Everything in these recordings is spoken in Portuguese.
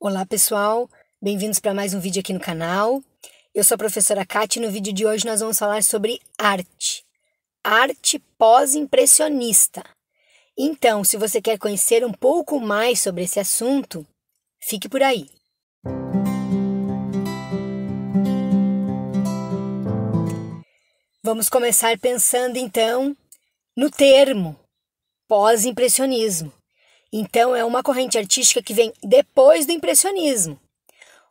Olá pessoal, bem-vindos para mais um vídeo aqui no canal. Eu sou a professora Kátia e no vídeo de hoje nós vamos falar sobre arte. Arte pós-impressionista. Então, se você quer conhecer um pouco mais sobre esse assunto, fique por aí. Vamos começar pensando então no termo pós-impressionismo. Então, é uma corrente artística que vem depois do impressionismo.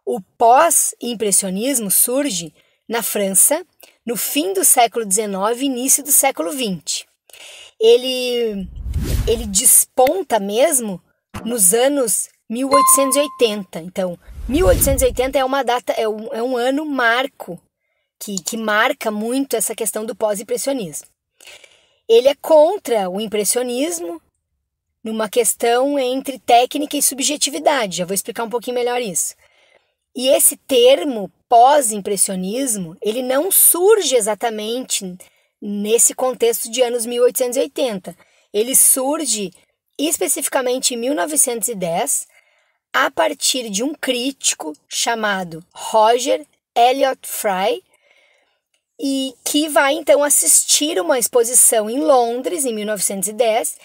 O pós-impressionismo surge na França no fim do século XIX e início do século XX. Ele, ele desponta mesmo nos anos 1880. Então, 1880 é uma data, é um, é um ano marco que, que marca muito essa questão do pós-impressionismo. Ele é contra o impressionismo numa questão entre técnica e subjetividade. Já vou explicar um pouquinho melhor isso. E esse termo pós-impressionismo, ele não surge exatamente nesse contexto de anos 1880. Ele surge especificamente em 1910, a partir de um crítico chamado Roger Elliot Fry, e que vai então assistir uma exposição em Londres em 1910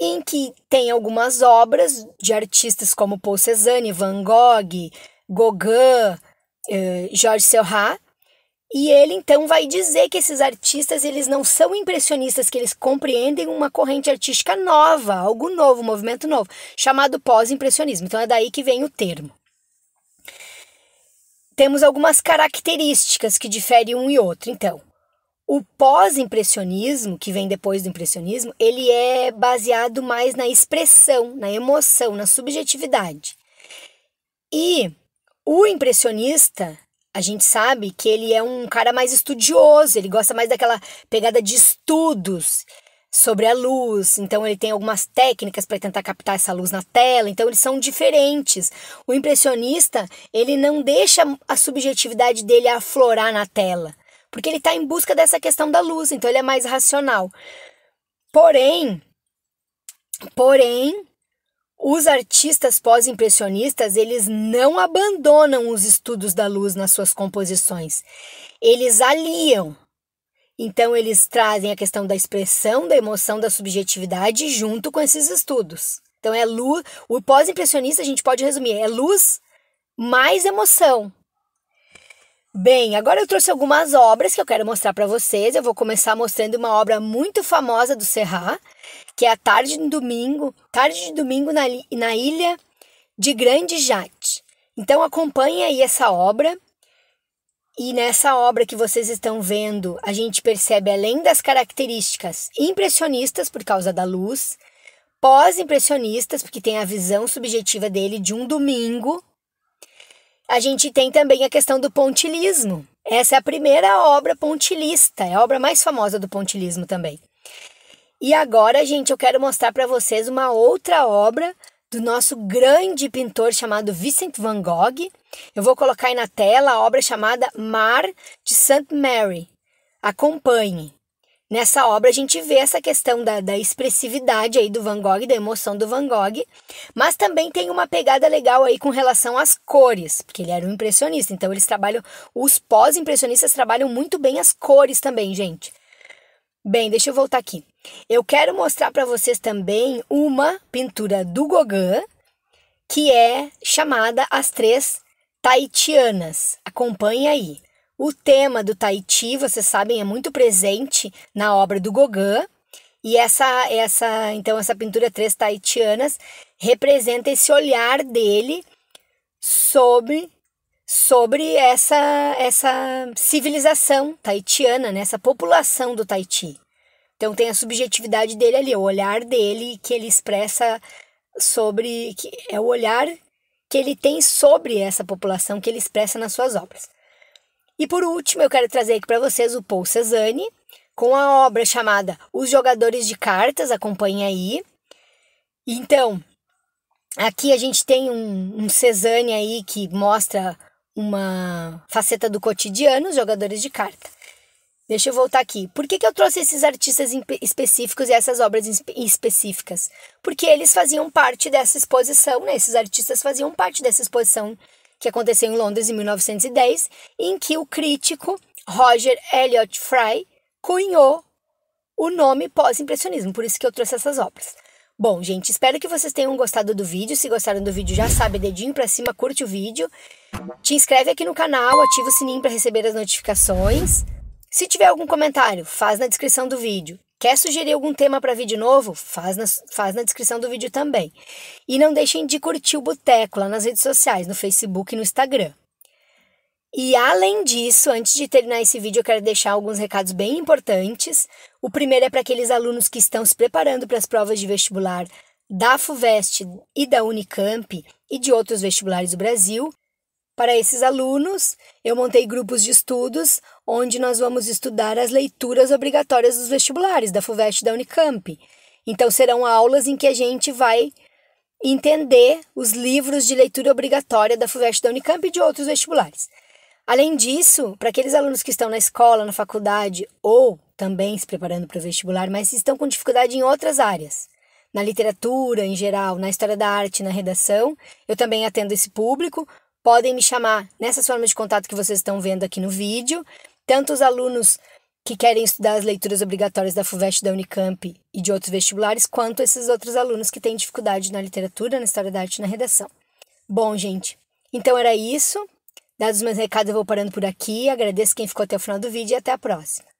em que tem algumas obras de artistas como Paul Cézanne, Van Gogh, Gauguin, eh, Georges Seurat, e ele então vai dizer que esses artistas eles não são impressionistas, que eles compreendem uma corrente artística nova, algo novo, um movimento novo, chamado pós-impressionismo. Então é daí que vem o termo. Temos algumas características que diferem um e outro. Então, o pós-impressionismo, que vem depois do impressionismo, ele é baseado mais na expressão, na emoção, na subjetividade. E o impressionista, a gente sabe que ele é um cara mais estudioso, ele gosta mais daquela pegada de estudos sobre a luz, então ele tem algumas técnicas para tentar captar essa luz na tela, então eles são diferentes. O impressionista, ele não deixa a subjetividade dele aflorar na tela porque ele está em busca dessa questão da luz, então ele é mais racional. Porém, porém, os artistas pós-impressionistas, eles não abandonam os estudos da luz nas suas composições. Eles aliam. Então eles trazem a questão da expressão, da emoção, da subjetividade junto com esses estudos. Então é luz, o pós-impressionista a gente pode resumir, é luz mais emoção, Bem, agora eu trouxe algumas obras que eu quero mostrar para vocês. Eu vou começar mostrando uma obra muito famosa do Serra, que é a Tarde de Domingo, Tarde de Domingo na, na Ilha de Grande Jate. Então acompanhe aí essa obra. E nessa obra que vocês estão vendo, a gente percebe além das características impressionistas por causa da luz, pós-impressionistas, porque tem a visão subjetiva dele de um domingo, a gente tem também a questão do pontilismo. Essa é a primeira obra pontilista, é a obra mais famosa do pontilismo também. E agora, gente, eu quero mostrar para vocês uma outra obra do nosso grande pintor chamado Vincent van Gogh. Eu vou colocar aí na tela a obra chamada Mar de St. Mary. Acompanhe. Nessa obra a gente vê essa questão da, da expressividade aí do Van Gogh, da emoção do Van Gogh, mas também tem uma pegada legal aí com relação às cores, porque ele era um impressionista, então eles trabalham, os pós-impressionistas trabalham muito bem as cores também, gente. Bem, deixa eu voltar aqui. Eu quero mostrar para vocês também uma pintura do Gauguin, que é chamada As Três Tahitianas. Acompanhe aí. O tema do Tahiti, vocês sabem, é muito presente na obra do Gauguin. E essa, essa, então, essa pintura Três Tahitianas representa esse olhar dele sobre sobre essa essa civilização tahitiana, né? população do Tahiti. Então tem a subjetividade dele ali, o olhar dele que ele expressa sobre que é o olhar que ele tem sobre essa população que ele expressa nas suas obras. E por último, eu quero trazer aqui para vocês o Paul Cezanne com a obra chamada Os Jogadores de Cartas, acompanha aí. Então, aqui a gente tem um, um Cezanne aí que mostra uma faceta do cotidiano, os jogadores de carta. Deixa eu voltar aqui. Por que, que eu trouxe esses artistas específicos e essas obras específicas? Porque eles faziam parte dessa exposição, né? Esses artistas faziam parte dessa exposição que aconteceu em Londres em 1910, em que o crítico Roger Elliot Fry cunhou o nome pós-impressionismo, por isso que eu trouxe essas obras. Bom, gente, espero que vocês tenham gostado do vídeo. Se gostaram do vídeo, já sabe, dedinho pra cima, curte o vídeo. Te inscreve aqui no canal, ativa o sininho para receber as notificações. Se tiver algum comentário, faz na descrição do vídeo. Quer sugerir algum tema para vídeo novo? Faz na, faz na descrição do vídeo também. E não deixem de curtir o Boteco lá nas redes sociais, no Facebook e no Instagram. E além disso, antes de terminar esse vídeo, eu quero deixar alguns recados bem importantes. O primeiro é para aqueles alunos que estão se preparando para as provas de vestibular da FUVEST e da Unicamp e de outros vestibulares do Brasil. Para esses alunos, eu montei grupos de estudos onde nós vamos estudar as leituras obrigatórias dos vestibulares da FUVEST e da Unicamp. Então serão aulas em que a gente vai entender os livros de leitura obrigatória da FUVEST e da Unicamp e de outros vestibulares. Além disso, para aqueles alunos que estão na escola, na faculdade ou também se preparando para o vestibular, mas estão com dificuldade em outras áreas, na literatura em geral, na história da arte, na redação. Eu também atendo esse público, podem me chamar nessas formas de contato que vocês estão vendo aqui no vídeo, tanto os alunos que querem estudar as leituras obrigatórias da FUVEST, da Unicamp e de outros vestibulares, quanto esses outros alunos que têm dificuldade na literatura, na história da arte e na redação. Bom, gente, então era isso. Dados os meus recados, eu vou parando por aqui. Agradeço quem ficou até o final do vídeo e até a próxima.